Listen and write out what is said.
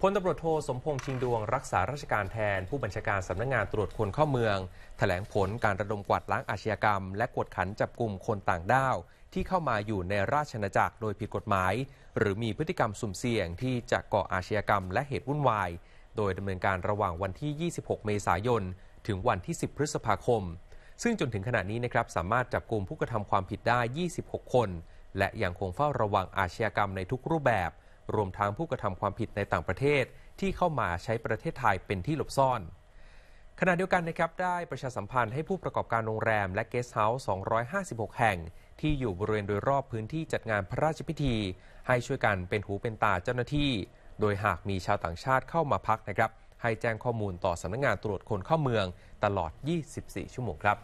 พลตำรวจโท สมพงษ์ ชิงดวง รักษาราชการแทน ผู้บัญชาการสำนักงงานตรวจคนเข้าเมือง แถลงผลการระดมกวาดล้างอาชญากรรม และกวดขันจับกลุ่มคนต่างด้าวที่เข้ามาอยู่ในราชนาจักรโดยผิดกฎหมาย หรือมีพฤติกรรมสุ่มเสี่ยงที่จะก่ออาชญากรรมและเหตุวุ่นวาย โดยดำเนินการระหว่างวันที่ 26 เมษายน ถึงวันที่ 10 พฤษภาคม ซึ่งจนถึงขณะนี้นะครับสามารถจับกลุ่มผู้กระทำความผิดได้ 26 คน และยังคงเฝ้าระวังอาชญากรรมในทุกรูปแบบรวมทั้งผู้กระทำความผิดในต่างประเทศที่เข้ามาใช้ประเทศไทยเป็นที่หลบซ่อน ขณะเดียวกันนะครับได้ประชาสัมพันธ์ให้ผู้ประกอบการโรงแรมและเกสต์เฮาส์ 256 แห่ง ที่อยู่บริเวณโดยรอบพื้นที่จัดงานพระราชพิธี ให้ช่วยกันเป็นหูเป็นตาเจ้าหน้าที่ โดยหากมีชาวต่างชาติเข้ามาพักนะครับ ให้แจ้งข้อมูลต่อสำนักงงานตรวจคนเข้าเมืองตลอด 24 ชั่วโมงครับ